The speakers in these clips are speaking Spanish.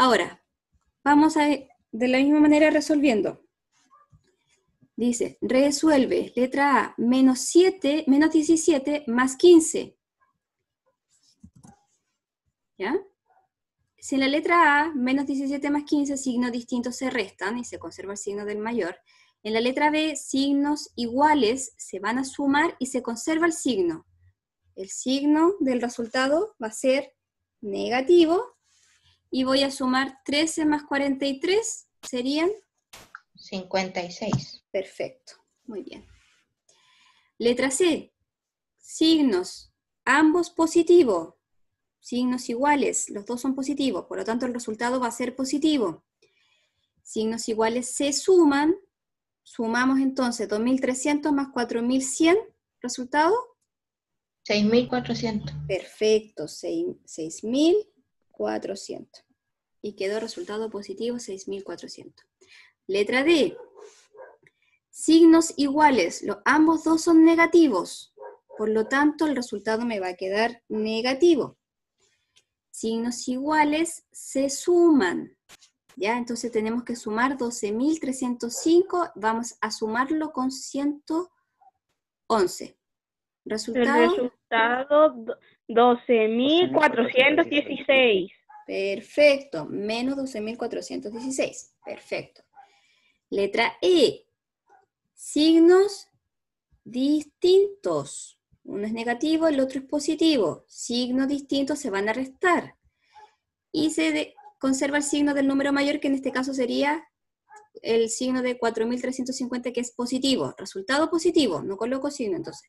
Ahora, vamos a de la misma manera resolviendo. Dice, resuelve, letra A, menos 7, menos 17 más 15. ¿Ya? Si en la letra A, menos 17 más 15, signos distintos se restan y se conserva el signo del mayor. En la letra B, signos iguales se van a sumar y se conserva el signo. El signo del resultado va a ser negativo y voy a sumar 13 más 43, serían 56. Perfecto, muy bien. Letra C, signos, ambos positivos, signos iguales, los dos son positivos, por lo tanto el resultado va a ser positivo. Signos iguales se suman, sumamos entonces 2300 más 4100, resultado 6400. Perfecto, 6400 y quedó resultado positivo 6400. Letra D. Signos iguales, ambos dos son negativos, por lo tanto el resultado me va a quedar negativo. Signos iguales se suman, ¿ya? Entonces tenemos que sumar 12.305, vamos a sumarlo con 111. Resultado. El resultado 12.416. Perfecto. Menos 12.416. Perfecto. Letra E. Signos distintos. Uno es negativo, el otro es positivo. Signos distintos se van a restar. Y se conserva el signo del número mayor, que en este caso sería el signo de 4.350, que es positivo. Resultado positivo. No coloco signo, entonces.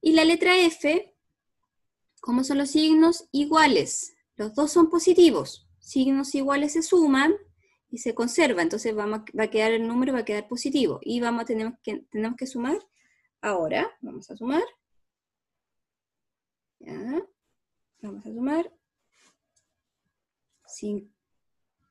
Y la letra F, ¿cómo son los signos? Iguales. Los dos son positivos. Signos iguales se suman y se conserva. Entonces va a quedar el número, va a quedar positivo. Y vamos tenemos que, tenemos que sumar. Ahora vamos a sumar. Vamos a sumar. 5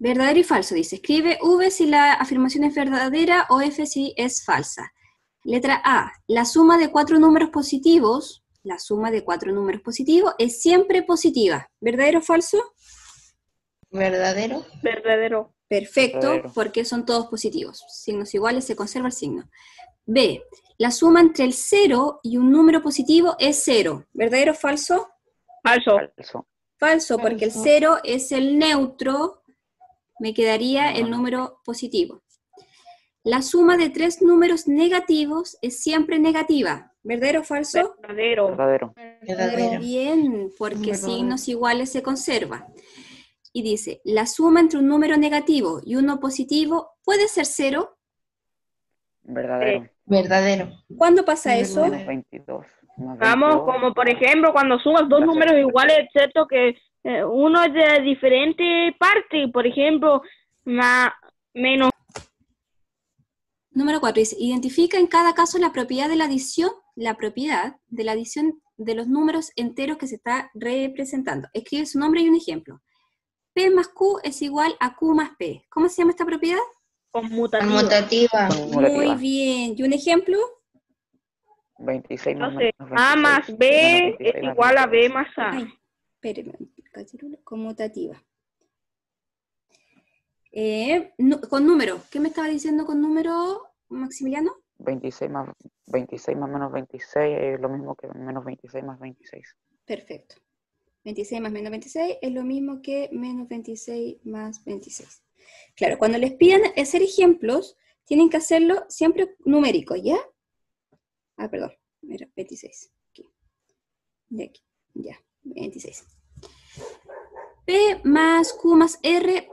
Verdadero y falso, dice. Escribe V si la afirmación es verdadera o F si es falsa. Letra A. La suma de cuatro números positivos, la suma de cuatro números positivos es siempre positiva. ¿Verdadero o falso? Verdadero. Verdadero. Perfecto, porque son todos positivos. Signos iguales, se conserva el signo. B. La suma entre el cero y un número positivo es cero. ¿Verdadero o falso? Falso. Falso, falso porque el cero es el neutro me quedaría el número positivo. La suma de tres números negativos es siempre negativa. ¿Verdadero o falso? Verdadero. Verdadero. Bien, porque signos iguales se conserva. Y dice, la suma entre un número negativo y uno positivo puede ser cero. Verdadero. verdadero. ¿Cuándo pasa eso? 22, Vamos, como por ejemplo, cuando sumas dos números iguales, excepto que eh, uno de diferente parte, por ejemplo, más, menos. Número 4 dice, identifica en cada caso la propiedad de la adición, la propiedad de la adición de los números enteros que se está representando. Escribe su nombre y un ejemplo. P más Q es igual a Q más P. ¿Cómo se llama esta propiedad? Conmutativa. Muy bien. ¿Y un ejemplo? 26 más, A más B es igual a B más A. Ay, conmutativa. Eh, con número. ¿qué me estaba diciendo con número, Maximiliano? 26 más, 26 más menos 26 es lo mismo que menos 26 más 26. Perfecto. 26 más menos 26 es lo mismo que menos 26 más 26. Claro, cuando les pidan hacer ejemplos, tienen que hacerlo siempre numérico, ¿ya? Ah, perdón, mira, 26. Aquí. De aquí, ya, 26. P más Q más R,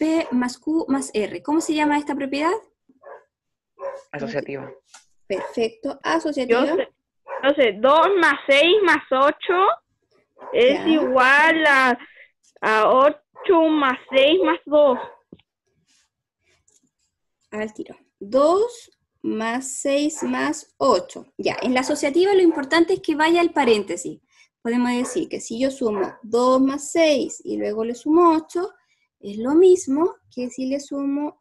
P más Q más R. ¿Cómo se llama esta propiedad? Asociativa. Perfecto, asociativa. Yo 2 más 6 más 8 es igual a, a 8 más 6 más 2. Al tiro. 2 más 6 más 8. Ya, en la asociativa lo importante es que vaya el paréntesis podemos decir que si yo sumo 2 más 6 y luego le sumo 8, es lo mismo que si le sumo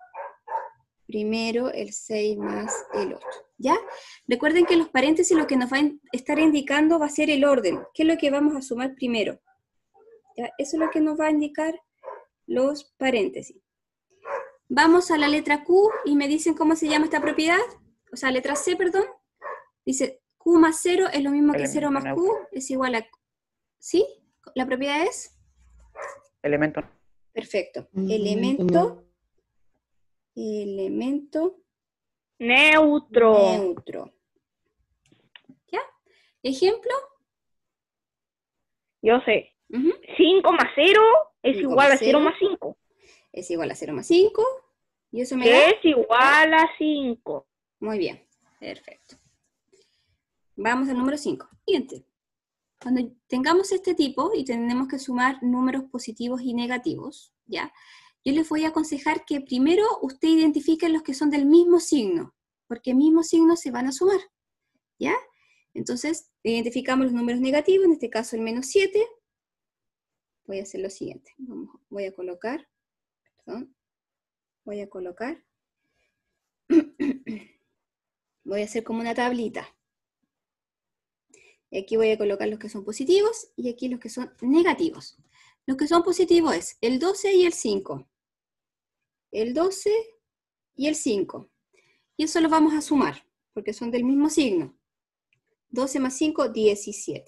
primero el 6 más el 8. ¿Ya? Recuerden que los paréntesis lo que nos va a estar indicando va a ser el orden. ¿Qué es lo que vamos a sumar primero? Eso es lo que nos va a indicar los paréntesis. Vamos a la letra Q y me dicen cómo se llama esta propiedad. O sea, letra C, perdón. Dice Q más 0 es lo mismo que 0 más Q, es igual a... ¿Sí? ¿La propiedad es? Elemento. Perfecto. Mm, Elemento. Elemento. Neutro. Neutro. ¿Ya? ¿Ejemplo? Yo sé. 5 más 0 es igual a 0 más 5. Es igual a 0 más 5. Y eso me Es igual a 5. Muy bien. Perfecto. Vamos al número 5. Siguiente. Cuando tengamos este tipo y tenemos que sumar números positivos y negativos, ¿ya? Yo les voy a aconsejar que primero usted identifique los que son del mismo signo, porque mismos signos se van a sumar, ¿ya? Entonces, identificamos los números negativos, en este caso el menos 7. Voy a hacer lo siguiente. voy a colocar, perdón, voy a colocar, voy a hacer como una tablita, y aquí voy a colocar los que son positivos y aquí los que son negativos. Los que son positivos es el 12 y el 5. El 12 y el 5. Y eso los vamos a sumar, porque son del mismo signo. 12 más 5, 17.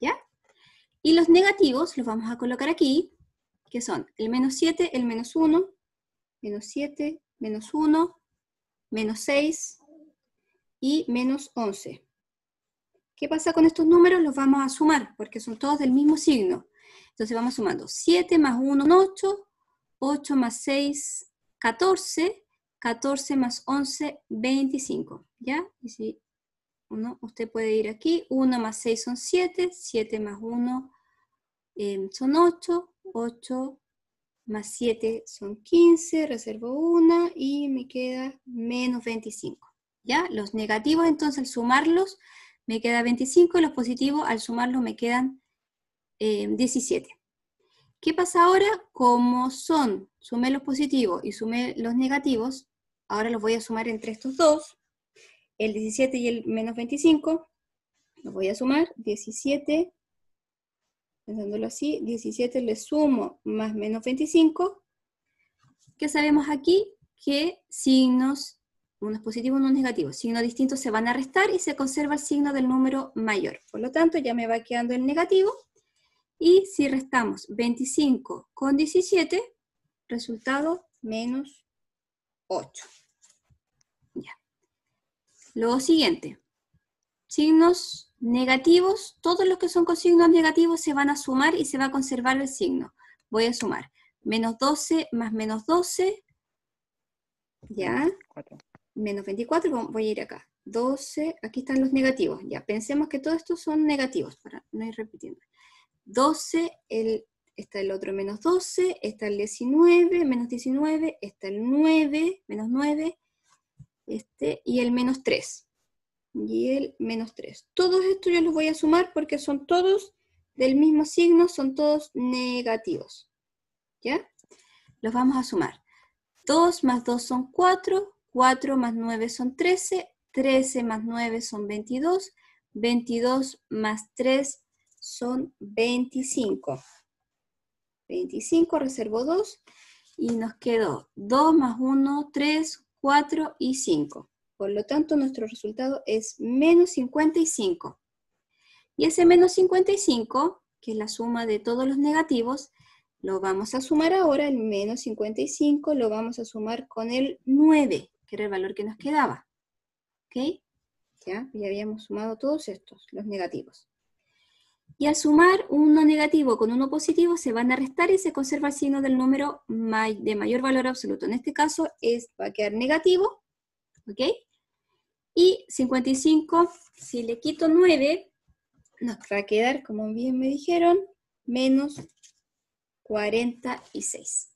¿Ya? Y los negativos los vamos a colocar aquí, que son el menos 7, el menos 1, menos 7, menos 1, menos 6 y menos 11. ¿Qué pasa con estos números? Los vamos a sumar porque son todos del mismo signo. Entonces vamos sumando 7 más 1, 8, 8 más 6, 14, 14 más 11, 25. ¿Ya? Y si uno, usted puede ir aquí, 1 más 6 son 7, 7 más 1 eh, son 8, 8 más 7 son 15, reservo 1 y me queda menos 25. ¿Ya? Los negativos, entonces, sumarlos, me queda 25 los positivos al sumarlo me quedan 17. Eh, ¿Qué pasa ahora? Como son, sumé los positivos y sumé los negativos, ahora los voy a sumar entre estos dos, el 17 y el menos 25, los voy a sumar, 17, pensándolo así, 17 le sumo más menos 25, ¿qué sabemos aquí? Que signos uno es positivo, uno es negativo. Signos distintos se van a restar y se conserva el signo del número mayor. Por lo tanto, ya me va quedando el negativo. Y si restamos 25 con 17, resultado menos 8. Ya. Lo siguiente, signos negativos, todos los que son con signos negativos se van a sumar y se va a conservar el signo. Voy a sumar menos 12 más menos 12, ya. 4 menos 24, voy a ir acá. 12, aquí están los negativos. Ya, pensemos que todos estos son negativos, para no ir repitiendo. 12, está el otro menos 12, está el 19, menos 19, está el 9, menos 9, este, y el menos 3. Y el menos 3. Todos estos yo los voy a sumar porque son todos del mismo signo, son todos negativos. ¿Ya? Los vamos a sumar. 2 más 2 son 4, 4 más 9 son 13, 13 más 9 son 22, 22 más 3 son 25. 25, reservo 2 y nos quedó 2 más 1, 3, 4 y 5. Por lo tanto, nuestro resultado es menos 55. Y ese menos 55, que es la suma de todos los negativos, lo vamos a sumar ahora, el menos 55 lo vamos a sumar con el 9 que era el valor que nos quedaba. ¿Ok? ¿Ya? Y habíamos sumado todos estos, los negativos. Y al sumar uno negativo con uno positivo, se van a restar y se conserva el signo del número de mayor valor absoluto. En este caso es, va a quedar negativo, ¿ok? Y 55, si le quito 9, nos va a quedar, como bien me dijeron, menos 46.